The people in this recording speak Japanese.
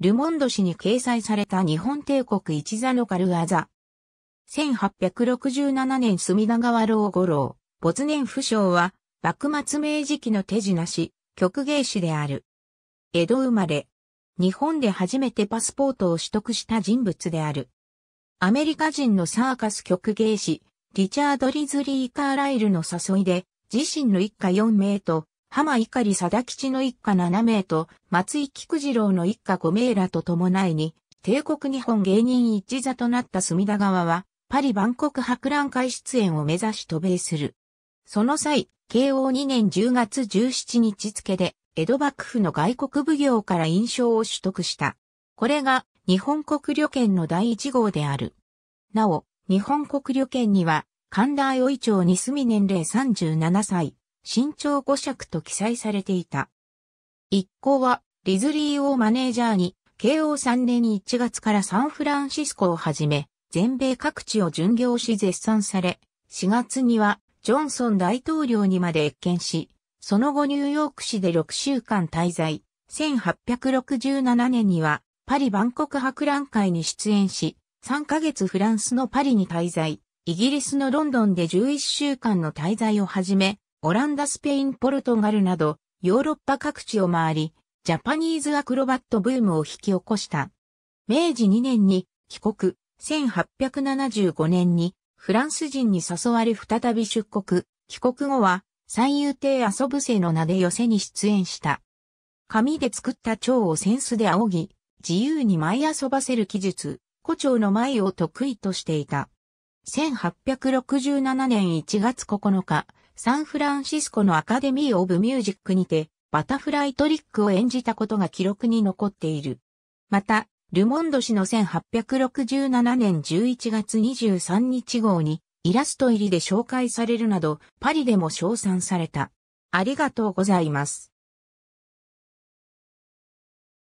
ルモンド氏に掲載された日本帝国一座の軽技。1867年隅田川老五郎、没年不詳は、幕末明治期の手品師、曲芸師である。江戸生まれ。日本で初めてパスポートを取得した人物である。アメリカ人のサーカス曲芸師、リチャード・リズリー・カーライルの誘いで、自身の一家4名と浜碇貞吉の一家7名と、松井菊次郎の一家5名らと伴いに、帝国日本芸人一座となった隅田川は、パリ万国博覧会出演を目指し渡米する。その際、慶応2年10月17日付で、江戸幕府の外国奉行から印象を取得した。これが、日本国旅券の第1号である。なお、日本国旅券には、神田愛生町に住み年齢37歳、身長五尺と記載されていた。一行は、リズリー王マネージャーに、慶応3年1月からサンフランシスコをはじめ、全米各地を巡業し絶賛され、4月には、ジョンソン大統領にまで謁見し、その後ニューヨーク市で6週間滞在、1867年には、パリ万国博覧会に出演し、3ヶ月フランスのパリに滞在、イギリスのロンドンで11週間の滞在をはじめ、オランダ、スペイン、ポルトガルなど、ヨーロッパ各地を回り、ジャパニーズアクロバットブームを引き起こした。明治2年に帰国、1875年にフランス人に誘われ再び出国、帰国後は三遊亭遊ぶせの名で寄せに出演した。紙で作った蝶をセンスで仰ぎ、自由に舞い遊ばせる技術、胡蝶の舞を得意としていた。1867年1月9日、サンフランシスコのアカデミー・オブ・ミュージックにて、バタフライトリックを演じたことが記録に残っている。また、ルモンド氏の1867年11月23日号にイラスト入りで紹介されるなど、パリでも称賛された。ありがとうございます。